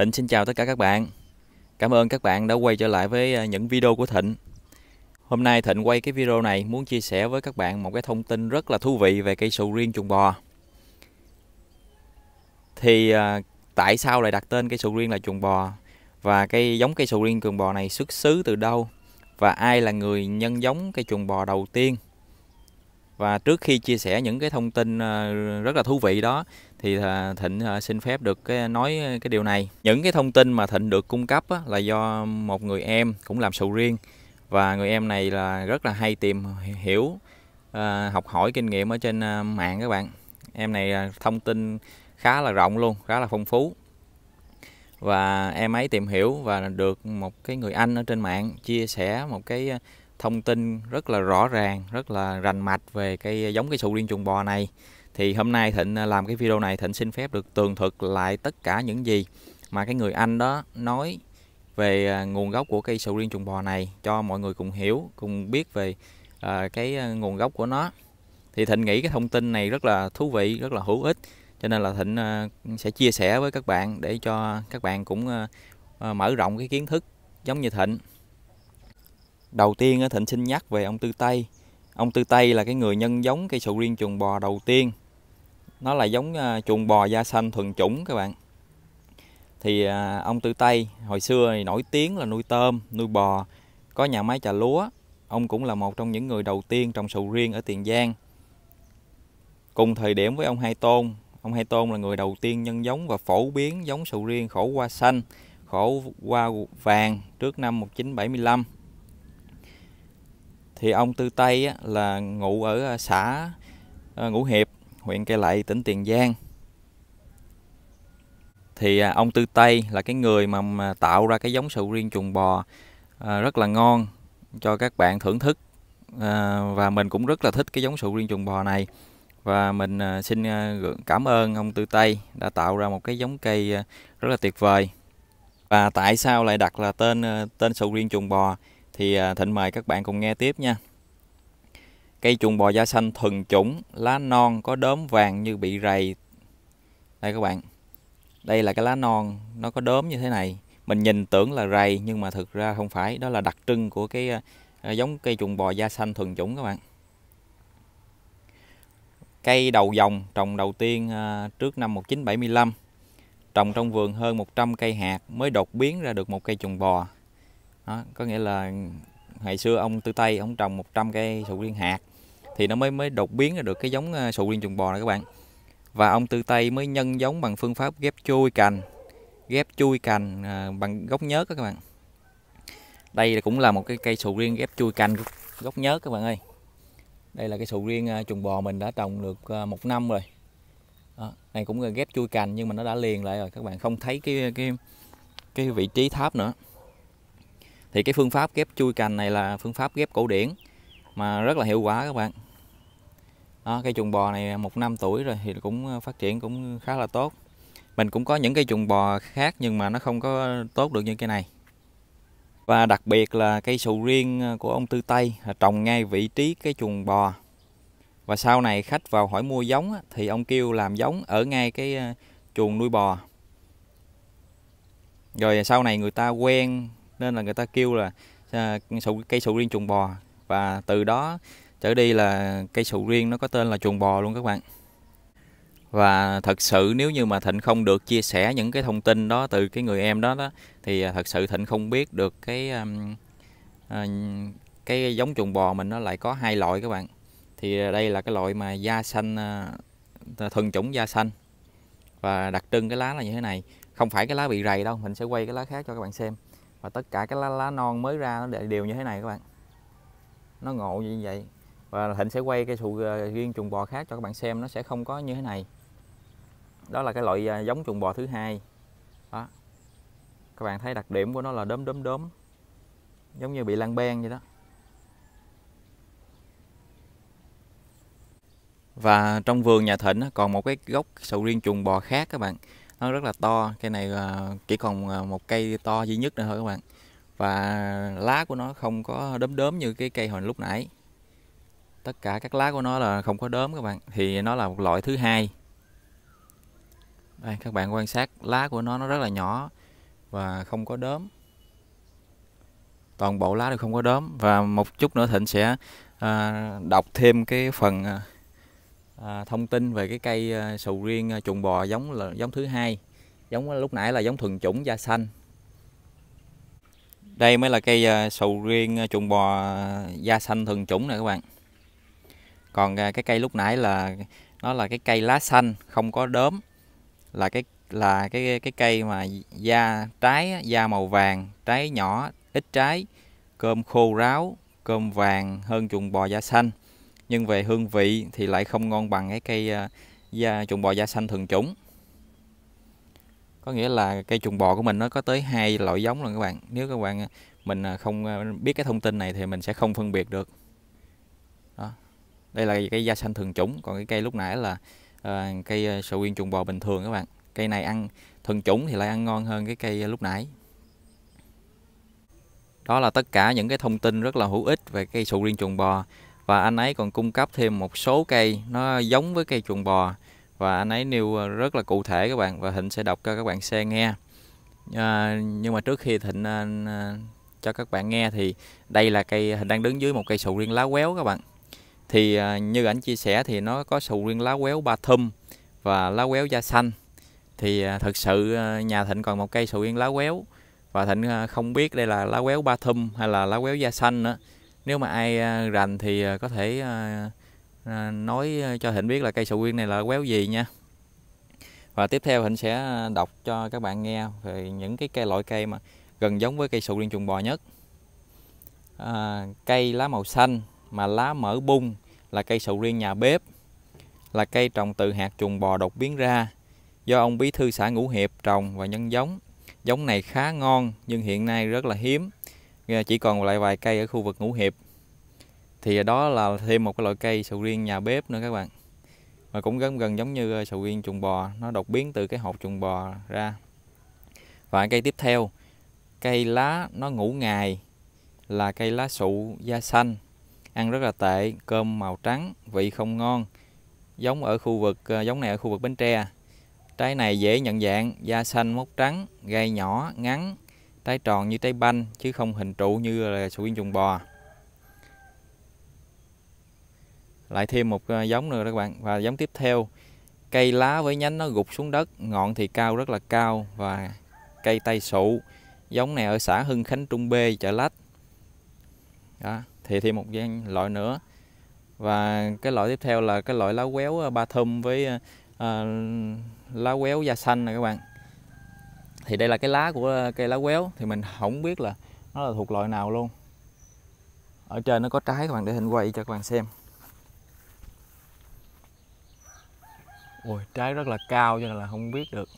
Thịnh xin chào tất cả các bạn. Cảm ơn các bạn đã quay trở lại với à, những video của Thịnh. Hôm nay Thịnh quay cái video này muốn chia sẻ với các bạn một cái thông tin rất là thú vị về cây sầu riêng trùng bò. Thì à, tại sao lại đặt tên cây sầu riêng là trùng bò và cây giống cây sầu riêng trùng bò này xuất xứ từ đâu và ai là người nhân giống cây trùng bò đầu tiên? Và trước khi chia sẻ những cái thông tin ờ, rất là thú vị đó thì Thịnh ờ, xin phép được nói cái điều này. Những cái thông tin mà Thịnh được cung cấp là do một người em cũng làm sầu riêng và người em này là rất là hay tìm hiểu ờ, học hỏi kinh nghiệm ở trên mạng các bạn. Em này thông tin khá là rộng luôn, khá là phong phú và em ấy tìm hiểu và được một cái người anh ở trên mạng chia sẻ một cái thông tin rất là rõ ràng rất là rành mạch về cái ờ, giống cây sầu riêng trùng bò này thì hôm nay thịnh ờ, làm cái video này thịnh xin phép được tường thuật lại tất cả những gì mà cái người anh đó nói về ờ, nguồn gốc của cây sầu riêng trùng bò này cho mọi người cùng hiểu cùng biết về cái nguồn gốc của nó thì thịnh nghĩ cái thông tin này rất là thú vị rất là hữu ích cho nên là thịnh sẽ chia sẻ với các bạn để cho các bạn cũng mở rộng cái kiến thức giống như thịnh đầu tiên thịnh xin nhắc về ông tư tây ông tư tây là cái người nhân giống cây sầu riêng chuồng bò đầu tiên nó là giống à, chuồng bò da xanh thuần chủng các bạn thì à, ông tư tây hồi xưa thì nổi tiếng là nuôi tôm nuôi bò có nhà máy trà lúa ông cũng là một trong những người đầu tiên trồng sầu riêng ở tiền giang cùng thời điểm với ông hai tôn ông hai tôn là người đầu tiên nhân giống và phổ biến giống sầu riêng khổ hoa xanh khổ hoa vàng trước năm 1975 thì ông Tư Tây á, là ngụ ở à, xã à, Ngũ Hiệp, huyện Cây Lậy, tỉnh Tiền Giang. Thì à, ông Tư Tây là cái người mà tạo ra cái giống sầu riêng chuồng bò rất là ngon cho các bạn thưởng thức. Và mình cũng rất là thích cái giống sầu riêng chuồng bò này. Và mình xin cảm ơn ông Tư Tây đã tạo ra một cái giống cây rất là tuyệt vời. Và tại sao lại đặt là tên tên sầu riêng chuồng bò? thì à, Thịnh mời các bạn cùng nghe tiếp nha. Cây chuồng bò da xanh thuần chủng, lá non có đốm vàng như bị rầy. Đây các bạn, đây là cái lá non, nó có đốm như thế này. Mình nhìn tưởng là rầy nhưng mà thực ra không phải, đó là đặc trưng của cái à, à, giống cây chuồng bò da xanh thuần chủng các bạn. Cây đầu dòng trồng đầu tiên trước năm 1975, trồng trong vườn hơn 100 cây hạt mới đột biến ra được một cây chuồng bò đó, có nghĩa là ngày xưa ông tư tây ông trồng 100 cây sầu riêng hạt thì nó mới mới đột biến được cái giống ờ, sầu riêng trùng bò này các bạn và ông tư tây mới nhân giống bằng phương pháp ghép chui cành ghép chui cành ờ, bằng gốc nhớt các bạn đây cũng là một cái cây sầu riêng ghép chui cành gốc nhớt các bạn ơi đây là cái sầu riêng trùng ờ, bò mình đã trồng được một năm rồi đó, này cũng là ghép chui cành nhưng mà nó đã liền lại rồi các bạn không thấy cái cái cái vị trí tháp nữa thì cái phương pháp ghép chui cành này là phương pháp ghép cổ điển mà rất là hiệu quả các bạn đó, cây trùng bò này một năm tuổi rồi thì cũng ờ, phát triển cũng khá là tốt mình cũng có những cây trùng bò khác nhưng mà nó không có tốt được như cây này và đặc biệt là cây sầu riêng ờ, của ông Tư Tây trồng ngay vị trí cái chuồng bò và sau này khách vào hỏi mua giống thì ông kêu làm giống ở ngay cái ờ, chuồng nuôi bò rồi sau này người ta quen nên là người ta kêu là à, cây sầu riêng chuồng bò và từ đó trở đi là cây sầu riêng nó có tên là chuồng bò luôn các bạn và thật sự nếu như mà thịnh không được chia sẻ những cái thông tin đó từ cái người em đó đó thì à, thật sự thịnh không biết được cái à, cái giống chuồng bò mình nó lại có hai loại các bạn thì đây là cái loại mà da xanh thuần chủng da xanh và đặc trưng cái lá là như thế này không phải cái lá bị rầy đâu mình sẽ quay cái lá khác cho các bạn xem và tất cả cái lá, lá non mới ra nó đều như thế này các bạn nó ngộ như vậy và thịnh sẽ quay cây sụ riêng trùng bò khác cho các bạn xem nó sẽ không có như thế này đó là cái loại ờ, giống trùng bò thứ hai đó các bạn thấy đặc điểm của nó là đốm đốm đốm giống như bị lan ben vậy đó và trong vườn nhà thịnh còn một cái gốc sầu riêng trùng bò khác các bạn nó rất là to cây này à, chỉ còn à, một cây to duy nhất nữa thôi các bạn và lá của nó không có đốm đốm như cái cây hồi lúc nãy tất cả các lá của nó là không có đốm các bạn thì nó là một loại thứ hai đây các bạn quan sát lá của nó nó rất là nhỏ và không có đốm toàn bộ lá đều không có đốm và một chút nữa thịnh sẽ à, đọc thêm cái phần à, À, thông tin về cái cây à, sầu riêng à, chuồng bò giống là giống thứ hai giống lúc nãy là giống thuần chủng da xanh đây mới là cây sầu riêng chuồng bò da xanh thuần chủng nè các bạn còn cái cây lúc nãy là nó là cái cây lá xanh không có đốm là cái là cái cái cây mà da trái da màu vàng trái nhỏ ít trái cơm khô ráo cơm vàng hơn chuồng bò da xanh nhưng về hương vị thì lại không ngon bằng cái cây à, da chuồng bò da xanh thường chủng có nghĩa là cây chuồng bò của mình nó có tới hai loại giống luôn các bạn nếu các bạn à, mình à, không biết cái thông tin này thì mình sẽ không phân biệt được đó. đây là cây da xanh thường chủng còn cái cây lúc nãy là uh, cây sầu riêng chuồng bò bình thường các bạn cây này ăn thường chủng thì lại ăn ngon hơn cái cây lúc nãy đó là tất cả những cái thông tin rất là hữu ích về cây sầu riêng chuồng bò và anh ấy còn cung cấp thêm một số cây nó giống với cây chuồng bò và anh ấy nêu ờ, rất là cụ thể các bạn và Thịnh sẽ đọc cho các bạn xem nghe à, nhưng mà trước khi Thịnh à, cho các bạn nghe thì đây là cây Thịnh đang đứng dưới một cây sầu riêng lá quéo các bạn thì à, như ảnh chia sẻ thì nó có sầu riêng lá quéo ba thum và lá quéo da xanh thì à, thật sự nhà Thịnh còn một cây sầu riêng lá quéo và Thịnh không biết đây là lá quéo ba thum hay là lá quéo da xanh nữa nếu mà ai à, rành thì à, có thể à, nói cho Thịnh biết là cây sầu riêng này là quéo gì nha và tiếp theo Thịnh sẽ đọc cho các bạn nghe về những cái cây loại cây mà gần giống với cây sầu riêng trùng bò nhất à, cây lá màu xanh mà lá mở bung là cây sầu riêng nhà bếp là cây trồng từ hạt trùng bò đột biến ra do ông bí thư xã Ngũ Hiệp trồng và nhân giống giống này khá ngon nhưng hiện nay rất là hiếm chỉ còn lại vài cây ở khu vực ngũ hiệp thì đó là thêm một cái loại cây sầu riêng nhà bếp nữa các bạn và cũng gần gần giống như ờ, sầu riêng chuồng bò nó đột biến từ cái hột chuồng bò ra và cây tiếp theo cây lá nó ngủ ngày là cây lá sụ da xanh ăn rất là tệ cơm màu trắng vị không ngon giống ở khu vực ờ, giống này ở khu vực bến tre trái này dễ nhận dạng da xanh mốc trắng gai nhỏ ngắn trái tròn như trái banh chứ không hình trụ như là sầu riêng trùng bò lại thêm một ờ, giống nữa các bạn và giống tiếp theo cây lá với nhánh nó gục xuống đất ngọn thì cao rất là cao và cây tay sụ giống này ở xã Hưng Khánh Trung B chợ Lách đó thì thêm một loại nữa và cái loại tiếp theo là cái loại lá quéo ờ, ba thơm với uh, lá quéo da xanh nè các bạn thì đây là cái lá của cây lá quéo thì mình không biết là nó là thuộc loại nào luôn ở trên nó có trái các bạn để hình quay cho các bạn xem ui trái rất là cao cho nên là không biết được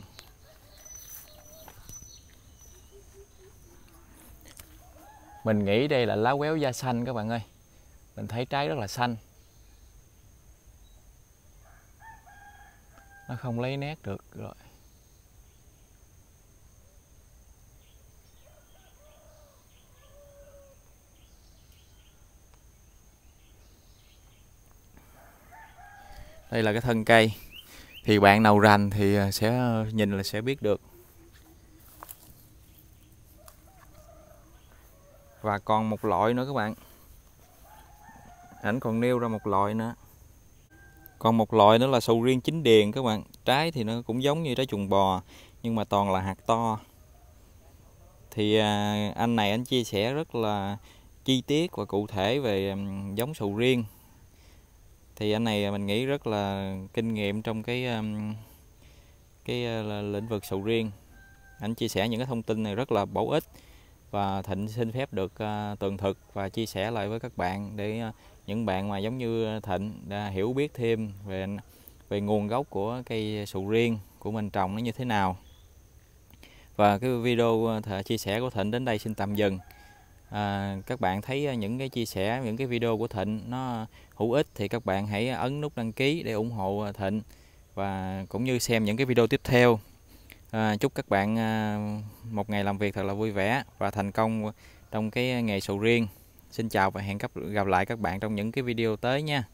mình nghĩ đây là lá quéo da xanh các bạn ơi mình thấy trái rất là xanh nó không lấy nét được rồi đây là cái thân cây thì bạn nào rành thì ờ, sẽ ờ, nhìn là sẽ biết được và còn một loại nữa các bạn ảnh còn nêu ra một loại nữa còn một loại nữa là sầu riêng chính điền các bạn trái thì nó cũng giống như trái chuồng bò nhưng mà toàn là hạt to thì ờ, anh này anh chia sẻ rất là chi tiết và cụ thể về giống sầu riêng thì anh này mình nghĩ rất là kinh nghiệm trong cái um, cái ờ, lĩnh vực sầu riêng anh chia sẻ những cái thông tin này rất là bổ ích và thịnh xin phép được ờ, tường thực và chia sẻ lại với các bạn để ờ, những bạn mà giống như thịnh đã hiểu biết thêm về về nguồn gốc của cây sầu riêng của mình trồng nó như thế nào và cái video chia sẻ của thịnh đến đây xin tạm dừng à, các bạn thấy à, những cái chia sẻ những cái video của Thịnh nó hữu ích thì các bạn hãy ấn nút đăng ký để ủng hộ à, Thịnh và cũng như xem những cái video tiếp theo à, chúc các bạn à, một ngày làm việc thật là vui vẻ và thành công trong cái nghề sầu riêng xin chào và hẹn gặp lại các bạn trong những cái video tới nha